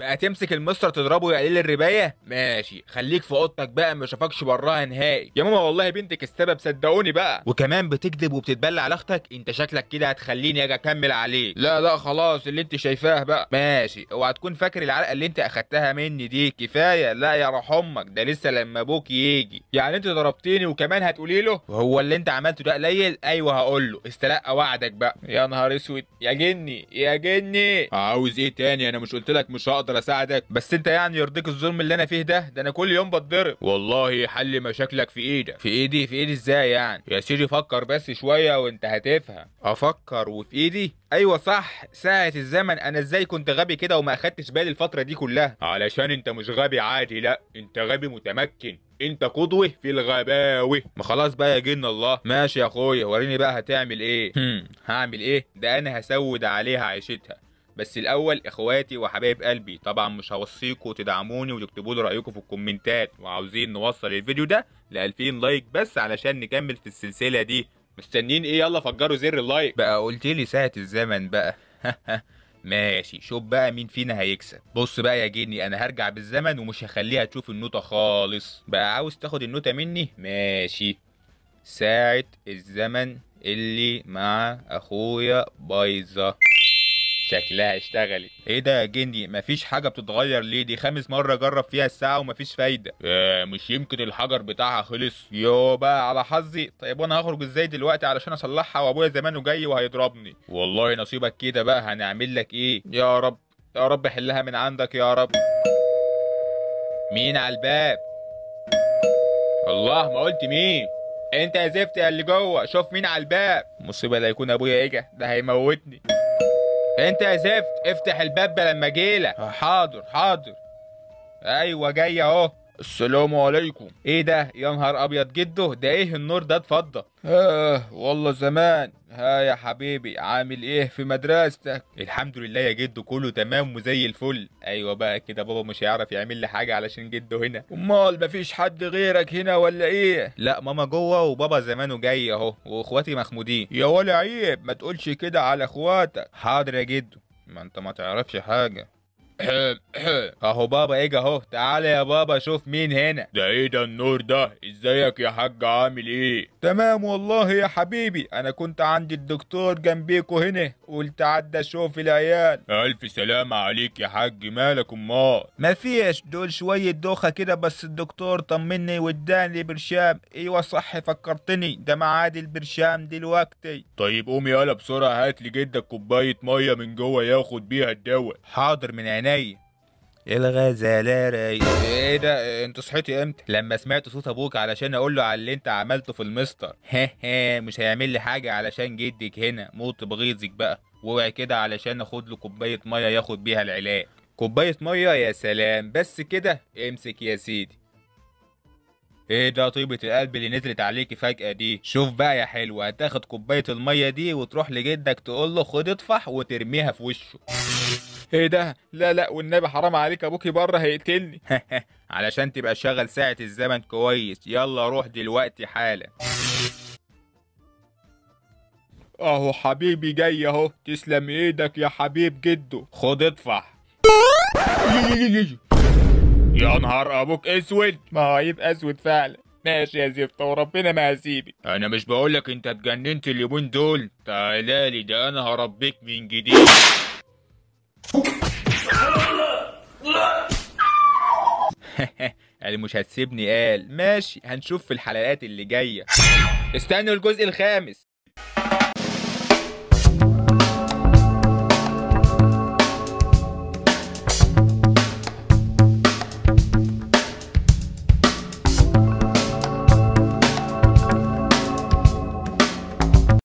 بقى تمسك المستر تضربه يقلل الربايه ماشي خليك في اوضتك بقى ما شافكش براها نهائي يا ماما والله بنتك السبب صدقوني بقى وكمان بتكذب وبتتبلع على اختك انت شكلك كده هتخليني اجي اكمل عليك لا لا خلاص اللي انت شايفاه بقى ماشي اوعى تكون فاكر العلقه اللي انت اخدتها مني دي كفايه لا يا راح امك ده لسه لما ابوك يجي يعني انت ضربتني وكمان هتقولي له هو اللي انت عملته ده قليل ايوه هقول له استلقى وعدك بقى يا نهار اسود يا جني يا جني عاوز ايه تاني انا مش قلت لك مش هقدر اقدر اساعدك بس انت يعني يرضيك الظلم اللي انا فيه ده ده انا كل يوم بتضرب والله حل مشاكلك في ايدك في ايدي في ايدي ازاي يعني يا سيدي فكر بس شويه وانت هتفهم افكر وفي ايدي ايوه صح ساعة الزمن انا ازاي كنت غبي كده وما اخدتش بالي الفترة دي كلها علشان انت مش غبي عادي لا انت غبي متمكن انت قدوه في الغباوه ما خلاص بقى يا جن الله ماشي يا اخويا وريني بقى هتعمل ايه هم هعمل ايه ده انا هسود عليها عيشتها بس الاول اخواتي وحبايب قلبي طبعا مش هوصيكوا تدعموني وتكتبوا لي رايكم في الكومنتات وعاوزين نوصل الفيديو ده ل 2000 لايك بس علشان نكمل في السلسله دي مستنيين ايه يلا فجروا زر اللايك بقى قلت لي ساعه الزمن بقى ماشي شوف بقى مين فينا هيكسب بص بقى يا جني انا هرجع بالزمن ومش هخليها تشوف النوتة خالص بقى عاوز تاخد النوتة مني ماشي ساعة الزمن اللي مع اخويا بايظة شكلها اشتغلت ايه ده يا جندي مفيش حاجه بتتغير ليه دي خامس مره اجرب فيها الساعه ومفيش فايده آه مش يمكن الحجر بتاعها خلص يو بقى على حظي طيب وانا هخرج ازاي دلوقتي علشان اصلحها وابويا زمانه جاي وهيضربني والله نصيبك كده بقى هنعمل لك ايه يا رب يا رب حلها من عندك يا رب مين على الباب الله ما قلت مين انت يا زفت اللي جوه شوف مين على الباب مصيبه لا يكون ابويا اجا ده هيموتني انت يا زفت افتح الباب لما جيلك آه. حاضر حاضر ايوه جاي اهو السلام عليكم ايه ده يا نهار ابيض جده ده ايه النور ده اتفضل اه والله زمان ها يا حبيبي عامل ايه في مدرستك الحمد لله يا جدو كله تمام وزي الفل ايوه بقى كده بابا مش هيعرف يعمل لي حاجه علشان جده هنا امال مفيش حد غيرك هنا ولا ايه لا ماما جوه وبابا زمانه جاي اهو واخواتي مخمودين يا ولا عيب ما تقولش كده على اخواتك حاضر يا جدو ما انت ما تعرفش حاجه اهو بابا اجا اهو تعالى يا بابا شوف مين هنا ده ايه ده النور ده ازيك يا حاج عامل ايه تمام والله يا حبيبي انا كنت عند الدكتور جنبيكو هنا قلت عدى اشوف العيال الف سلامة عليك يا حاج مالك امال مفيش دول شوية دوخة كده بس الدكتور طمني واداني برشام ايوه صح فكرتني ده معاد البرشام دلوقتي طيب قوم يالا بسرعة هات جدك كوباية مية من جوه ياخد بيها الدواء حاضر من عيني عيني الغزالة رايق ايه ده انت صحيتي امتى لما سمعت صوت ابوك علشان اقول له على اللي انت عملته في المستر ها ها مش هيعمل لي حاجه علشان جدك هنا موت بغيظك بقى واوعى كده علشان اخد له كوبايه ميه ياخد بيها العلاج كوبايه ميه يا سلام بس كده امسك يا سيدي ايه ده طيبة القلب اللي نزلت عليكي فجأة دي شوف بقى يا حلوة هتاخد كوباية المية دي وتروح لجدك تقول له خد اطفح وترميها في وشه ايه ده لا لا والنبي حرام عليك ابوكي بره هيقتلني علشان تبقى شغل ساعة الزمن كويس يلا روح دلوقتي حالا اهو حبيبي جاي اهو تسلم ايدك يا حبيب جدو خد ادفع يا نهار ابوك اسود ما هو هيبقى اسود فعلا ماشي يا زفت وربنا ما هسيبك انا مش بقولك انت اتجننت اليومين دول تعالالي ده انا هربيك من جديد قال يعني مش هتسيبني قال ماشي هنشوف في الحلقات اللي جايه استنوا الجزء الخامس